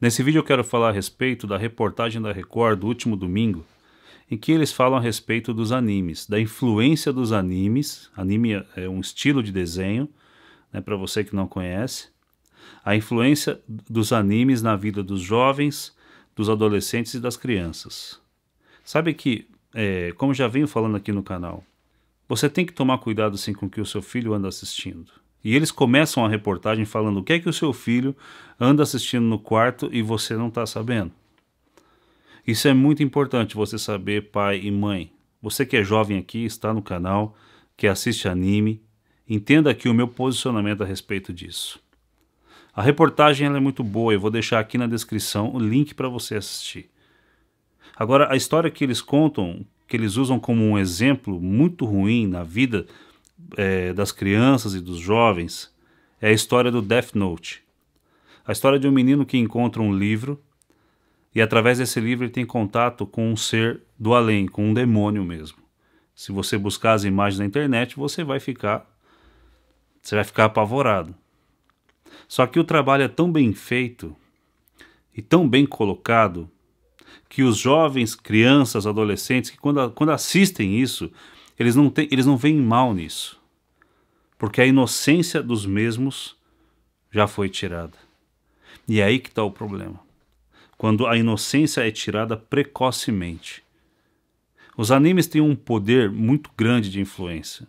Nesse vídeo eu quero falar a respeito da reportagem da Record do último domingo, em que eles falam a respeito dos animes, da influência dos animes. Anime é um estilo de desenho, né, para você que não conhece. A influência dos animes na vida dos jovens, dos adolescentes e das crianças. Sabe que, é, como já venho falando aqui no canal, você tem que tomar cuidado assim com o que o seu filho anda assistindo. E eles começam a reportagem falando o que é que o seu filho anda assistindo no quarto e você não está sabendo. Isso é muito importante você saber, pai e mãe. Você que é jovem aqui, está no canal, que assiste anime, entenda aqui o meu posicionamento a respeito disso. A reportagem é muito boa, eu vou deixar aqui na descrição o link para você assistir. Agora, a história que eles contam, que eles usam como um exemplo muito ruim na vida é, das crianças e dos jovens é a história do Death Note. A história de um menino que encontra um livro e, através desse livro, ele tem contato com um ser do além, com um demônio mesmo. Se você buscar as imagens na internet, você vai ficar você vai ficar apavorado. Só que o trabalho é tão bem feito e tão bem colocado que os jovens, crianças, adolescentes, que quando, quando assistem isso, eles não, têm, eles não veem mal nisso, porque a inocência dos mesmos já foi tirada. E é aí que está o problema. Quando a inocência é tirada precocemente. Os animes têm um poder muito grande de influência.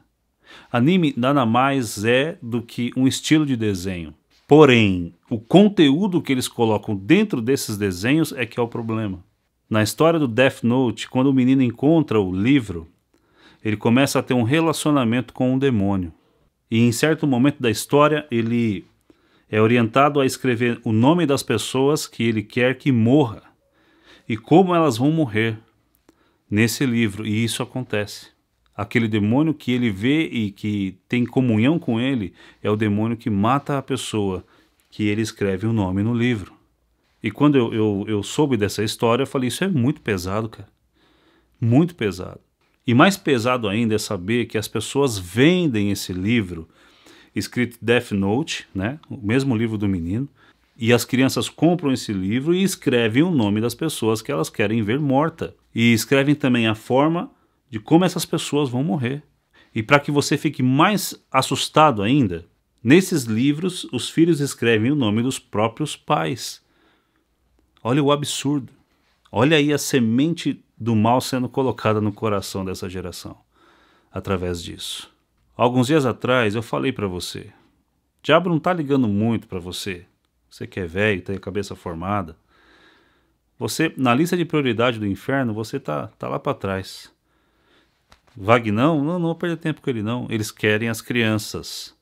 Anime nada mais é do que um estilo de desenho. Porém, o conteúdo que eles colocam dentro desses desenhos é que é o problema. Na história do Death Note, quando o menino encontra o livro, ele começa a ter um relacionamento com um demônio. E em certo momento da história, ele é orientado a escrever o nome das pessoas que ele quer que morra e como elas vão morrer nesse livro. E isso acontece. Aquele demônio que ele vê e que tem comunhão com ele é o demônio que mata a pessoa que ele escreve o nome no livro. E quando eu, eu, eu soube dessa história, eu falei: Isso é muito pesado, cara. Muito pesado. E mais pesado ainda é saber que as pessoas vendem esse livro, escrito Death Note, né? o mesmo livro do menino, e as crianças compram esse livro e escrevem o nome das pessoas que elas querem ver morta. E escrevem também a forma de como essas pessoas vão morrer. E para que você fique mais assustado ainda, nesses livros os filhos escrevem o nome dos próprios pais. Olha o absurdo. Olha aí a semente do mal sendo colocada no coração dessa geração através disso. Alguns dias atrás eu falei para você: o diabo não tá ligando muito para você. Você que é velho, tem a cabeça formada. Você na lista de prioridade do inferno, você tá tá lá para trás. Vagnão, não, não vou perder tempo com ele não. Eles querem as crianças.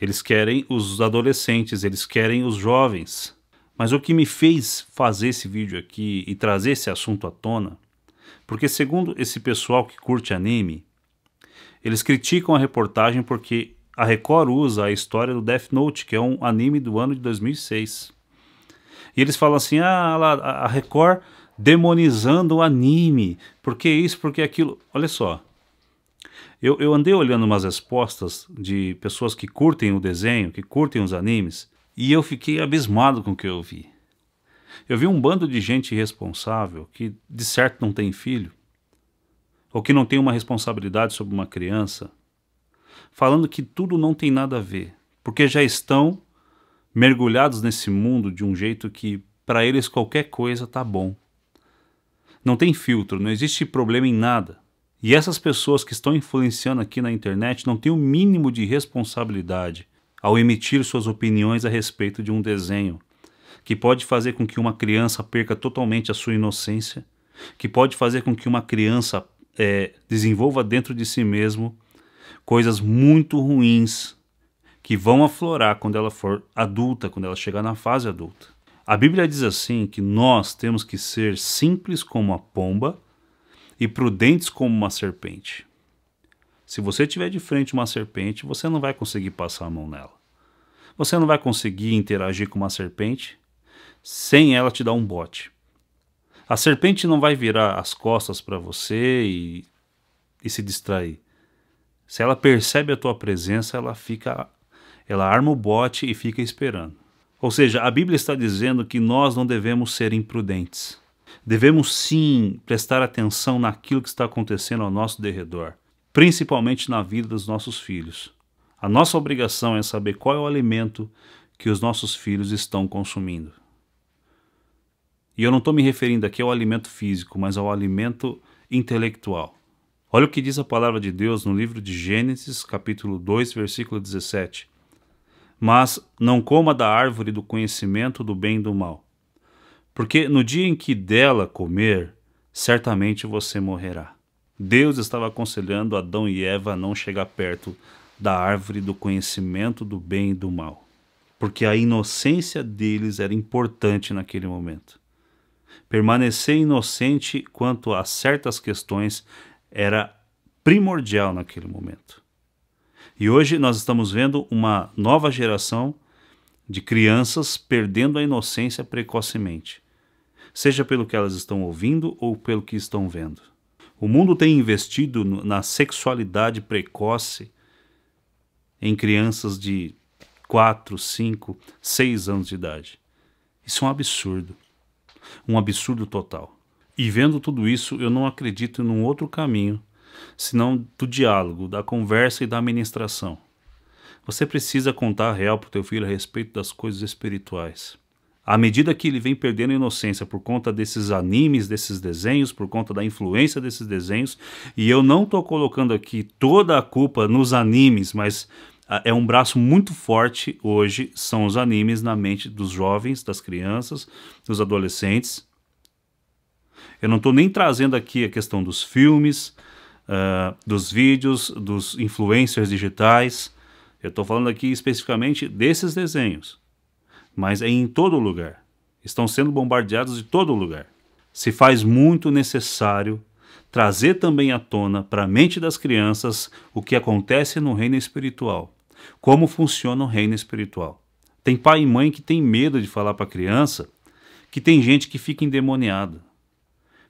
Eles querem os adolescentes, eles querem os jovens. Mas o que me fez fazer esse vídeo aqui e trazer esse assunto à tona, porque segundo esse pessoal que curte anime, eles criticam a reportagem porque a Record usa a história do Death Note, que é um anime do ano de 2006. E eles falam assim: ah, a Record demonizando o anime, porque isso, porque aquilo. Olha só. Eu, eu andei olhando umas respostas de pessoas que curtem o desenho, que curtem os animes, e eu fiquei abismado com o que eu vi. Eu vi um bando de gente irresponsável que, de certo, não tem filho, ou que não tem uma responsabilidade sobre uma criança, falando que tudo não tem nada a ver, porque já estão mergulhados nesse mundo de um jeito que, para eles, qualquer coisa tá bom. Não tem filtro, não existe problema em nada. E essas pessoas que estão influenciando aqui na internet não têm o um mínimo de responsabilidade ao emitir suas opiniões a respeito de um desenho, que pode fazer com que uma criança perca totalmente a sua inocência, que pode fazer com que uma criança é, desenvolva dentro de si mesmo coisas muito ruins que vão aflorar quando ela for adulta, quando ela chegar na fase adulta. A Bíblia diz assim que nós temos que ser simples como a pomba e prudentes como uma serpente. Se você tiver de frente uma serpente, você não vai conseguir passar a mão nela. Você não vai conseguir interagir com uma serpente sem ela te dar um bote. A serpente não vai virar as costas para você e, e se distrair. Se ela percebe a tua presença, ela fica ela arma o bote e fica esperando. Ou seja, a Bíblia está dizendo que nós não devemos ser imprudentes. Devemos sim prestar atenção naquilo que está acontecendo ao nosso derredor, principalmente na vida dos nossos filhos. A nossa obrigação é saber qual é o alimento que os nossos filhos estão consumindo. E eu não estou me referindo aqui ao alimento físico, mas ao alimento intelectual. Olha o que diz a palavra de Deus no livro de Gênesis, capítulo 2, versículo 17. Mas não coma da árvore do conhecimento do bem e do mal, porque no dia em que dela comer, certamente você morrerá. Deus estava aconselhando Adão e Eva a não chegar perto da árvore do conhecimento do bem e do mal, porque a inocência deles era importante naquele momento. Permanecer inocente quanto a certas questões era primordial naquele momento. E hoje nós estamos vendo uma nova geração de crianças perdendo a inocência precocemente, seja pelo que elas estão ouvindo ou pelo que estão vendo. O mundo tem investido na sexualidade precoce em crianças de 4, 5, 6 anos de idade. Isso é um absurdo. Um absurdo total. E vendo tudo isso, eu não acredito em um outro caminho senão do diálogo, da conversa e da administração. Você precisa contar a real para o teu filho a respeito das coisas espirituais. À medida que ele vem perdendo a inocência por conta desses animes, desses desenhos, por conta da influência desses desenhos, e eu não estou colocando aqui toda a culpa nos animes, mas ah, é um braço muito forte hoje, são os animes na mente dos jovens, das crianças, dos adolescentes. Eu não estou nem trazendo aqui a questão dos filmes, uh, dos vídeos, dos influencers digitais. Eu estou falando aqui especificamente desses desenhos. Mas é em todo lugar. Estão sendo bombardeados de todo lugar. Se faz muito necessário trazer também à tona para a mente das crianças o que acontece no reino espiritual como funciona o reino espiritual. Tem pai e mãe que tem medo de falar para a criança que tem gente que fica endemoniada,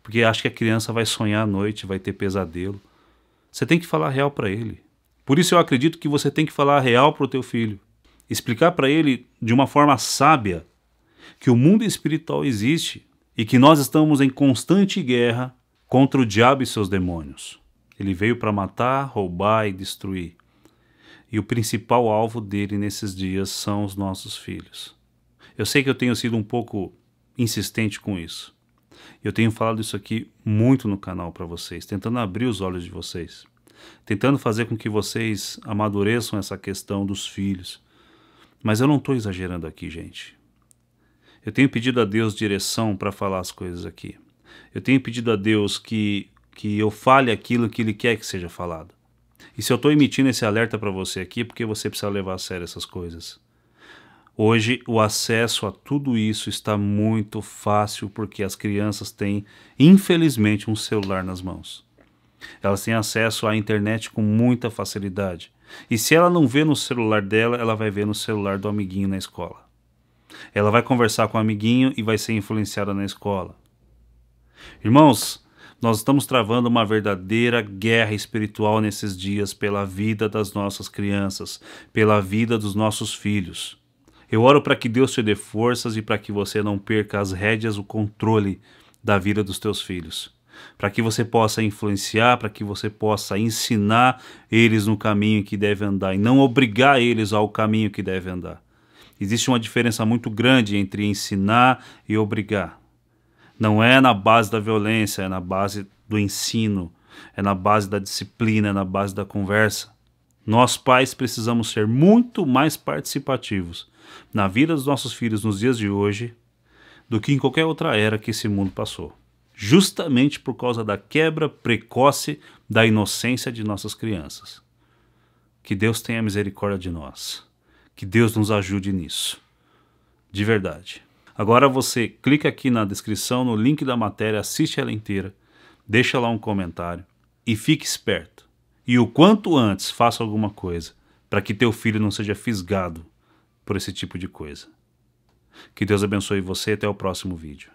porque acha que a criança vai sonhar à noite, vai ter pesadelo. Você tem que falar real para ele. Por isso eu acredito que você tem que falar real para o teu filho. Explicar para ele de uma forma sábia que o mundo espiritual existe e que nós estamos em constante guerra contra o diabo e seus demônios. Ele veio para matar, roubar e destruir. E o principal alvo dele nesses dias são os nossos filhos. Eu sei que eu tenho sido um pouco insistente com isso. Eu tenho falado isso aqui muito no canal para vocês, tentando abrir os olhos de vocês, tentando fazer com que vocês amadureçam essa questão dos filhos. Mas eu não estou exagerando aqui, gente. Eu tenho pedido a Deus direção para falar as coisas aqui. Eu tenho pedido a Deus que, que eu fale aquilo que Ele quer que seja falado. E se eu estou emitindo esse alerta para você aqui, é porque você precisa levar a sério essas coisas. Hoje, o acesso a tudo isso está muito fácil porque as crianças têm, infelizmente, um celular nas mãos. Elas têm acesso à internet com muita facilidade. E se ela não vê no celular dela, ela vai ver no celular do amiguinho na escola. Ela vai conversar com o amiguinho e vai ser influenciada na escola. Irmãos, nós estamos travando uma verdadeira guerra espiritual nesses dias pela vida das nossas crianças, pela vida dos nossos filhos. Eu oro para que Deus te dê forças e para que você não perca as rédeas, o controle da vida dos teus filhos. Para que você possa influenciar, para que você possa ensinar eles no caminho que deve andar e não obrigar eles ao caminho que deve andar. Existe uma diferença muito grande entre ensinar e obrigar. Não é na base da violência, é na base do ensino, é na base da disciplina, é na base da conversa. Nós pais precisamos ser muito mais participativos na vida dos nossos filhos nos dias de hoje do que em qualquer outra era que esse mundo passou. Justamente por causa da quebra precoce da inocência de nossas crianças. Que Deus tenha misericórdia de nós. Que Deus nos ajude nisso. De verdade. Agora você clica aqui na descrição, no link da matéria, assiste ela inteira, deixa lá um comentário e fique esperto. E o quanto antes faça alguma coisa para que teu filho não seja fisgado por esse tipo de coisa. Que Deus abençoe você e até o próximo vídeo.